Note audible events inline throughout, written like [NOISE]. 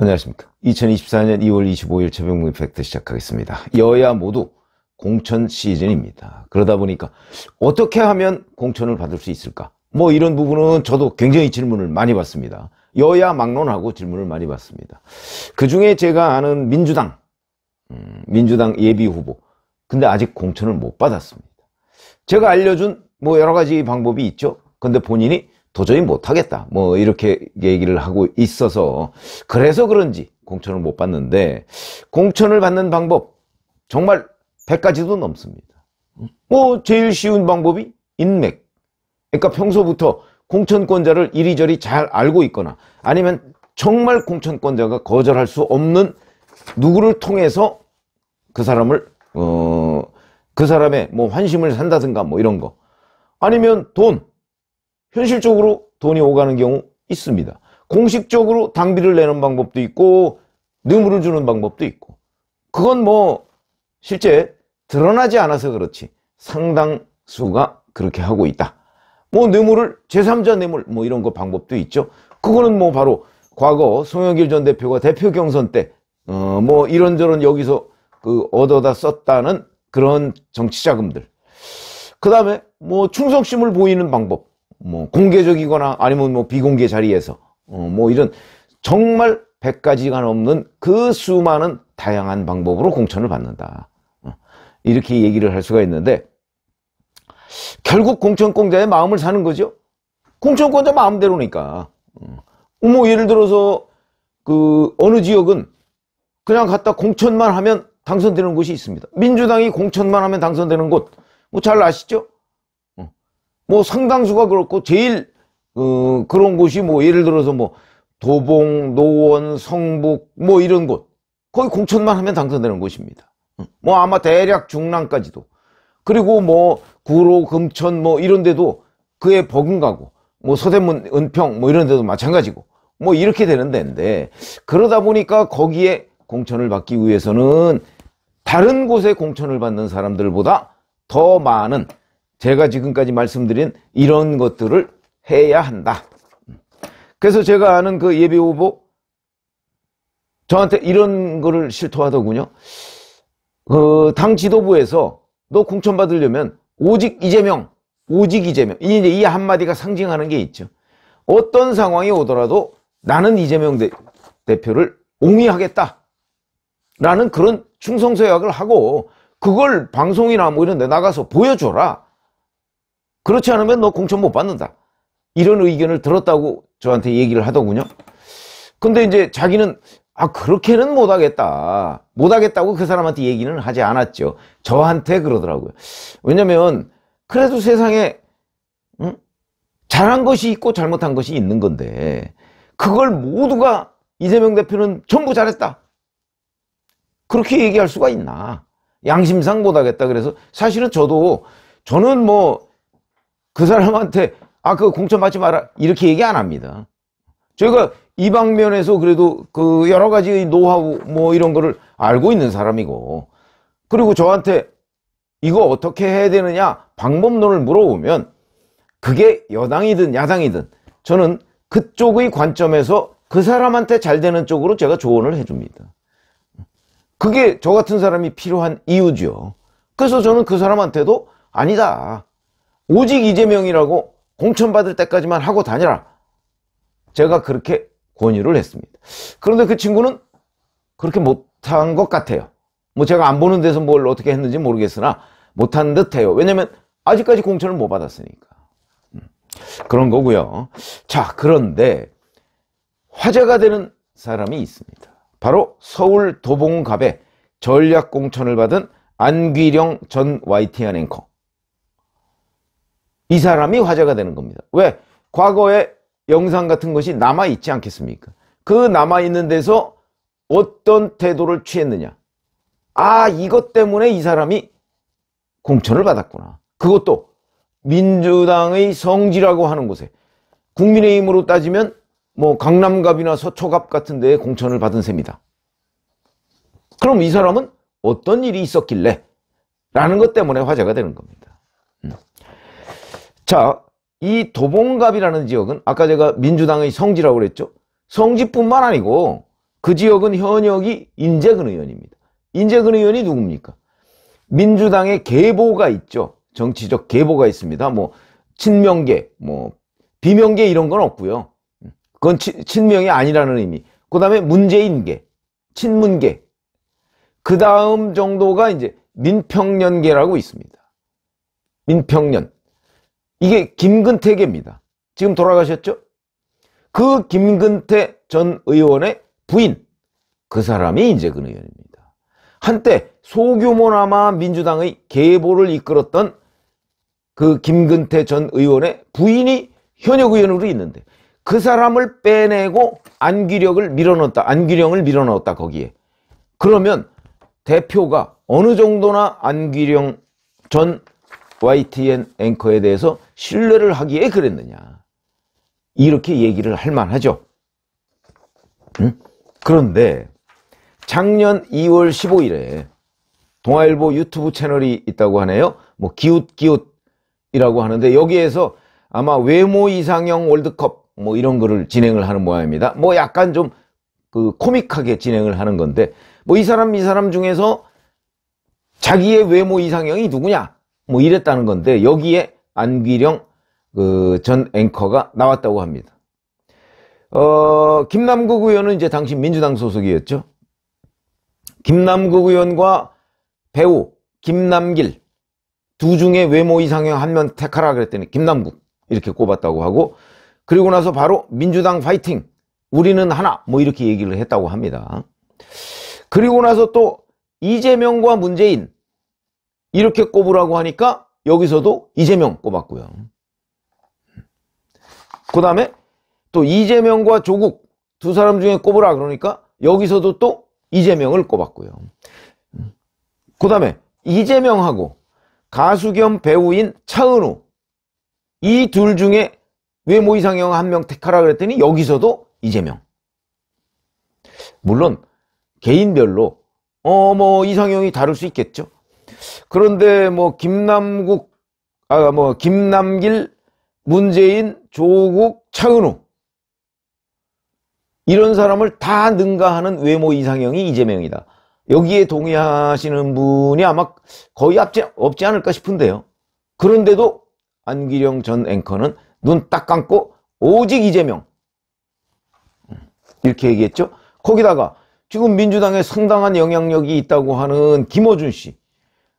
안녕하십니까. 2024년 2월 25일 최병문 팩트 시작하겠습니다. 여야 모두 공천 시즌입니다. 그러다 보니까 어떻게 하면 공천을 받을 수 있을까? 뭐 이런 부분은 저도 굉장히 질문을 많이 받습니다. 여야 막론하고 질문을 많이 받습니다. 그 중에 제가 아는 민주당, 음, 민주당 예비 후보. 근데 아직 공천을 못 받았습니다. 제가 알려준 뭐 여러 가지 방법이 있죠. 근데 본인이 도저히 못하겠다 뭐 이렇게 얘기를 하고 있어서 그래서 그런지 공천을 못 받는데 공천을 받는 방법 정말 100가지도 넘습니다 뭐 제일 쉬운 방법이 인맥 그러니까 평소부터 공천권자를 이리저리 잘 알고 있거나 아니면 정말 공천권자가 거절할 수 없는 누구를 통해서 그 사람을 어그 사람의 뭐 환심을 산다든가 뭐 이런 거 아니면 돈 현실적으로 돈이 오가는 경우 있습니다. 공식적으로 당비를 내는 방법도 있고 뇌물을 주는 방법도 있고 그건 뭐 실제 드러나지 않아서 그렇지 상당수가 그렇게 하고 있다. 뭐 뇌물을 제3자 뇌물 뭐 이런 거 방법도 있죠. 그거는 뭐 바로 과거 송영길 전 대표가 대표 경선 때 어 뭐 이런저런 여기서 그 얻어다 썼다는 그런 정치 자금들. 그 다음에 뭐 충성심을 보이는 방법. 뭐 공개적이거나 아니면 뭐 비공개 자리에서 어, 뭐 이런 정말 100가지가 넘는 그 수많은 다양한 방법으로 공천을 받는다. 어, 이렇게 얘기를 할 수가 있는데 결국 공천공자의 마음을 사는 거죠. 공천권자 마음대로니까. 어, 뭐 예를 들어서 그 어느 지역은 그냥 갖다 공천만 하면 당선되는 곳이 있습니다. 민주당이 공천만 하면 당선되는 곳, 뭐잘 아시죠? 뭐 상당수가 그렇고 제일 어, 그런 곳이 뭐 예를 들어서 뭐 도봉, 노원, 성북 뭐 이런 곳 거의 공천만 하면 당선되는 곳입니다. 뭐 아마 대략 중랑까지도 그리고 뭐 구로, 금천 뭐 이런 데도 그에 버금가고 뭐 서대문, 은평 뭐 이런 데도 마찬가지고 뭐 이렇게 되는 데인데 그러다 보니까 거기에 공천을 받기 위해서는 다른 곳에 공천을 받는 사람들보다 더 많은 제가 지금까지 말씀드린 이런 것들을 해야 한다. 그래서 제가 아는 그 예비 후보 저한테 이런 거를 실토하더군요. 그당 지도부에서 너 공천 받으려면 오직 이재명, 오직 이재명. 이, 이 한마디가 상징하는 게 있죠. 어떤 상황이 오더라도 나는 이재명 대, 대표를 옹이하겠다. 라는 그런 충성서약을 하고 그걸 방송이나 뭐 이런 데 나가서 보여줘라. 그렇지 않으면 너 공천 못 받는다. 이런 의견을 들었다고 저한테 얘기를 하더군요. 근데 이제 자기는 아 그렇게는 못하겠다. 못하겠다고 그 사람한테 얘기는 하지 않았죠. 저한테 그러더라고요. 왜냐면 그래도 세상에 응? 잘한 것이 있고 잘못한 것이 있는 건데 그걸 모두가 이재명 대표는 전부 잘했다. 그렇게 얘기할 수가 있나. 양심상 못하겠다. 그래서 사실은 저도 저는 뭐그 사람한테 아그거 공천 받지 마라 이렇게 얘기 안 합니다. 저희가 이 방면에서 그래도 그 여러 가지 노하우 뭐 이런 거를 알고 있는 사람이고 그리고 저한테 이거 어떻게 해야 되느냐 방법론을 물어보면 그게 여당이든 야당이든 저는 그쪽의 관점에서 그 사람한테 잘 되는 쪽으로 제가 조언을 해줍니다. 그게 저 같은 사람이 필요한 이유죠. 그래서 저는 그 사람한테도 아니다. 오직 이재명이라고 공천받을 때까지만 하고 다녀라. 제가 그렇게 권유를 했습니다. 그런데 그 친구는 그렇게 못한 것 같아요. 뭐 제가 안 보는 데서 뭘 어떻게 했는지 모르겠으나 못한 듯해요. 왜냐면 아직까지 공천을 못 받았으니까. 음. 그런 거고요. 자, 그런데 화제가 되는 사람이 있습니다. 바로 서울 도봉갑에 전략 공천을 받은 안귀령 전 YTN 앵커. 이 사람이 화제가 되는 겁니다. 왜? 과거의 영상 같은 것이 남아있지 않겠습니까? 그 남아있는 데서 어떤 태도를 취했느냐. 아, 이것 때문에 이 사람이 공천을 받았구나. 그것도 민주당의 성지라고 하는 곳에 국민의힘으로 따지면 뭐 강남갑이나 서초갑 같은 데에 공천을 받은 셈이다. 그럼 이 사람은 어떤 일이 있었길래? 라는 것 때문에 화제가 되는 겁니다. 자, 이 도봉갑이라는 지역은 아까 제가 민주당의 성지라고 그랬죠. 성지뿐만 아니고 그 지역은 현역이 인재근 의원입니다. 인재근 의원이 누굽니까? 민주당의 계보가 있죠. 정치적 계보가 있습니다. 뭐 친명계, 뭐 비명계 이런 건 없고요. 그건 치, 친명이 아니라는 의미. 그 다음에 문재인계, 친문계. 그 다음 정도가 이제 민평년계라고 있습니다. 민평년. 이게 김근태계입니다. 지금 돌아가셨죠? 그 김근태 전 의원의 부인 그 사람이 이제그 의원입니다. 한때 소규모나마 민주당의 계보를 이끌었던 그 김근태 전 의원의 부인이 현역 의원으로 있는데 그 사람을 빼내고 안기력을 밀어넣었다. 안기령을 밀어넣었다 거기에. 그러면 대표가 어느 정도나 안기령 전 YTN 앵커에 대해서 신뢰를 하기에 그랬느냐. 이렇게 얘기를 할 만하죠. 응? 그런데 작년 2월 15일에 동아일보 유튜브 채널이 있다고 하네요. 뭐 기웃기웃이라고 하는데 여기에서 아마 외모 이상형 월드컵 뭐 이런 거를 진행을 하는 모양입니다. 뭐 약간 좀 그 코믹하게 진행을 하는 건데 뭐 이 사람 이 사람 중에서 자기의 외모 이상형이 누구냐 뭐 이랬다는 건데 여기에 안기령 그 전 앵커가 나왔다고 합니다. 어, 김남국 의원은 이제 당시 민주당 소속이었죠. 김남국 의원과 배우 김남길 두 중에 외모 이상형 한 명 택하라 그랬더니 김남국 이렇게 꼽았다고 하고 그리고 나서 바로 민주당 파이팅 우리는 하나 뭐 이렇게 얘기를 했다고 합니다. 그리고 나서 또 이재명과 문재인 이렇게 꼽으라고 하니까 여기서도 이재명 꼽았고요. 그 다음에 또 이재명과 조국 두 사람 중에 꼽으라 그러니까 여기서도 또 이재명을 꼽았고요. 그 다음에 이재명하고 가수 겸 배우인 차은우 이 둘 중에 외모 이상형 한 명 택하라 그랬더니 여기서도 이재명 물론 개인별로 어 뭐 이상형이 다를 수 있겠죠 그런데 뭐 김남국 아 뭐 김남길 문재인 조국 차은우 이런 사람을 다 능가하는 외모 이상형이 이재명이다. 여기에 동의하시는 분이 아마 거의 없지, 없지 않을까 싶은데요. 그런데도 안기령 전 앵커는 눈 딱 감고 오직 이재명 음, 이렇게 얘기했죠. 거기다가 지금 민주당에 상당한 영향력이 있다고 하는 김어준 씨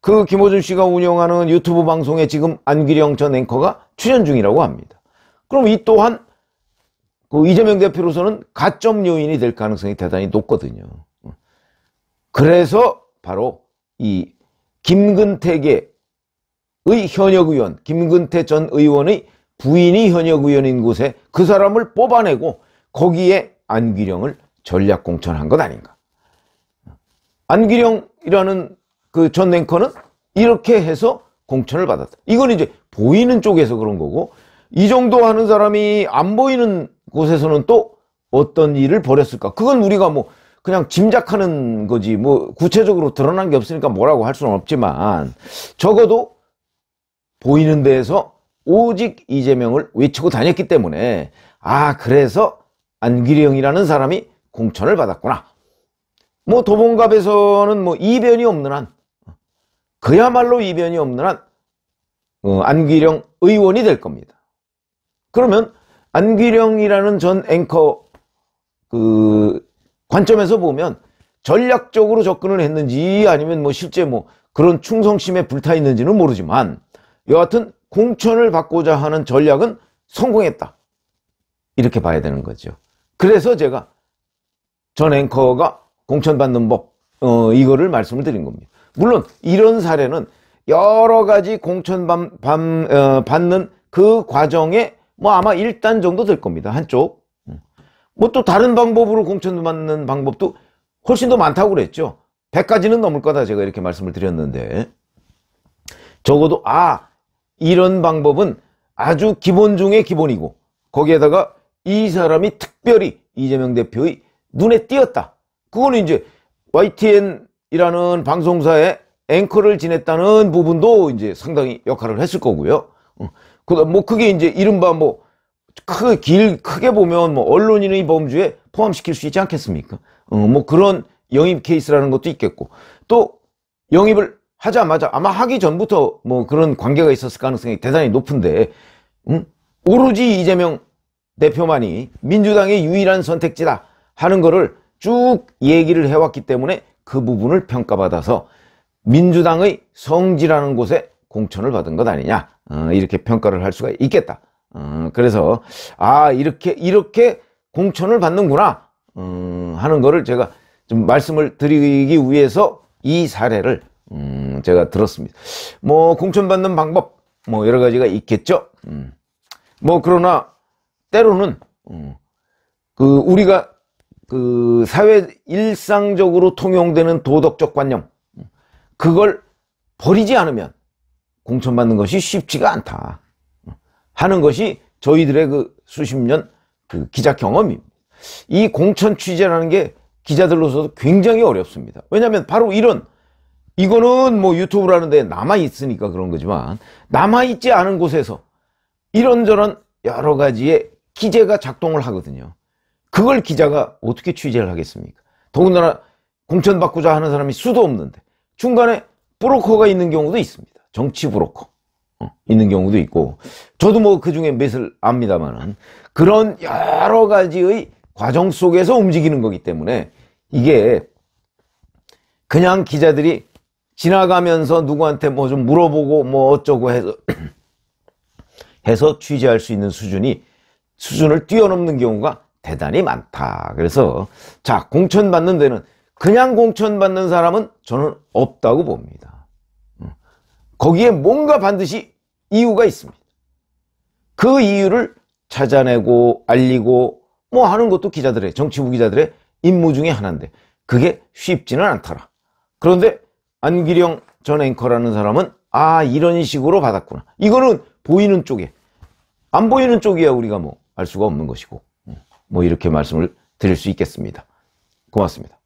그 김호준 씨가 운영하는 유튜브 방송에 지금 안기령 전 앵커가 출연 중이라고 합니다. 그럼 이 또한 그 이재명 대표로서는 가점 요인이 될 가능성이 대단히 높거든요. 그래서 바로 이 김근택의 현역 의원, 김근태 전 의원의 부인이 현역 의원인 곳에 그 사람을 뽑아내고 거기에 안기령을 전략 공천한 것 아닌가. 안기령이라는 그전랭커는 이렇게 해서 공천을 받았다. 이건 이제 보이는 쪽에서 그런 거고 이 정도 하는 사람이 안 보이는 곳에서는 또 어떤 일을 벌였을까? 그건 우리가 뭐 그냥 짐작하는 거지 뭐 구체적으로 드러난 게 없으니까 뭐라고 할 수는 없지만 적어도 보이는 데에서 오직 이재명을 외치고 다녔기 때문에 아 그래서 안기령이라는 사람이 공천을 받았구나 뭐 도봉갑에서는 뭐 이변이 없는 한 그야말로 이변이 없는 한 어, 안기령 의원이 될 겁니다. 그러면 안기령이라는 전 앵커 그 관점에서 보면 전략적으로 접근을 했는지 아니면 뭐 실제 뭐 그런 충성심에 불타 있는지는 모르지만 여하튼 공천을 받고자 하는 전략은 성공했다. 이렇게 봐야 되는 거죠. 그래서 제가 전 앵커가 공천받는 법, 어, 이거를 말씀을 드린 겁니다. 물론 이런 사례는 여러 가지 공천 반, 반, 어, 받는 그 과정에 뭐 아마 1단 정도 될 겁니다. 한쪽. 음. 뭐또 다른 방법으로 공천 받는 방법도 훨씬 더 많다고 그랬죠. 100가지는 넘을 거다 제가 이렇게 말씀을 드렸는데 적어도 아 이런 방법은 아주 기본 중의 기본이고 거기에다가 이 사람이 특별히 이재명 대표의 눈에 띄었다. 그거는 이제 YTN 이라는 방송사의 앵커를 지냈다는 부분도 이제 상당히 역할을 했을 거고요. 음. 그다음 뭐 그게 이제 이른바 뭐 크게 길 크게 보면 뭐 언론인의 범주에 포함시킬 수 있지 않겠습니까? 어, 뭐 그런 영입 케이스라는 것도 있겠고 또 영입을 하자마자 아마 하기 전부터 뭐 그런 관계가 있었을 가능성이 대단히 높은데 음? 오로지 이재명 대표만이 민주당의 유일한 선택지다 하는 거를 쭉 얘기를 해왔기 때문에 그 부분을 평가받아서 민주당의 성지라는 곳에 공천을 받은 것 아니냐 어, 이렇게 평가를 할 수가 있겠다 어, 그래서 아 이렇게 이렇게 공천을 받는구나 음, 하는 거를 제가 좀 말씀을 드리기 위해서 이 사례를 음, 제가 들었습니다 뭐 공천받는 방법 뭐 여러 가지가 있겠죠 음, 뭐 그러나 때로는 음, 그 우리가 그 사회 일상적으로 통용되는 도덕적 관념 그걸 버리지 않으면 공천받는 것이 쉽지가 않다 하는 것이 저희들의 그 수십 년 그 기자 경험입니다. 이 공천 취재라는 게 기자들로서도 굉장히 어렵습니다. 왜냐하면 바로 이런 이거는 뭐 유튜브라는데 남아있으니까 그런 거지만 남아있지 않은 곳에서 이런저런 여러 가지의 기재가 작동을 하거든요. 그걸 기자가 어떻게 취재를 하겠습니까? 더군다나 공천 받고자 하는 사람이 수도 없는데 중간에 브로커가 있는 경우도 있습니다. 정치 브로커 어, 있는 경우도 있고 저도 뭐 그 중에 몇을 압니다만은 그런 여러 가지의 과정 속에서 움직이는 거기 때문에 이게 그냥 기자들이 지나가면서 누구한테 뭐 좀 물어보고 뭐 어쩌고 해서 [CLEARS THROAT] 해서 취재할 수 있는 수준이 수준을 뛰어넘는 경우가 대단히 많다. 그래서 자 공천 받는 데는 그냥 공천 받는 사람은 저는 없다고 봅니다. 음. 거기에 뭔가 반드시 이유가 있습니다. 그 이유를 찾아내고 알리고 뭐 하는 것도 기자들의 정치부 기자들의 임무 중에 하나인데 그게 쉽지는 않더라. 그런데 안기령 전 앵커라는 사람은 아 이런 식으로 받았구나. 이거는 보이는 쪽에 안 보이는 쪽이야 우리가 뭐 알 수가 없는 것이고 뭐 이렇게 말씀을 드릴 수 있겠습니다. 고맙습니다.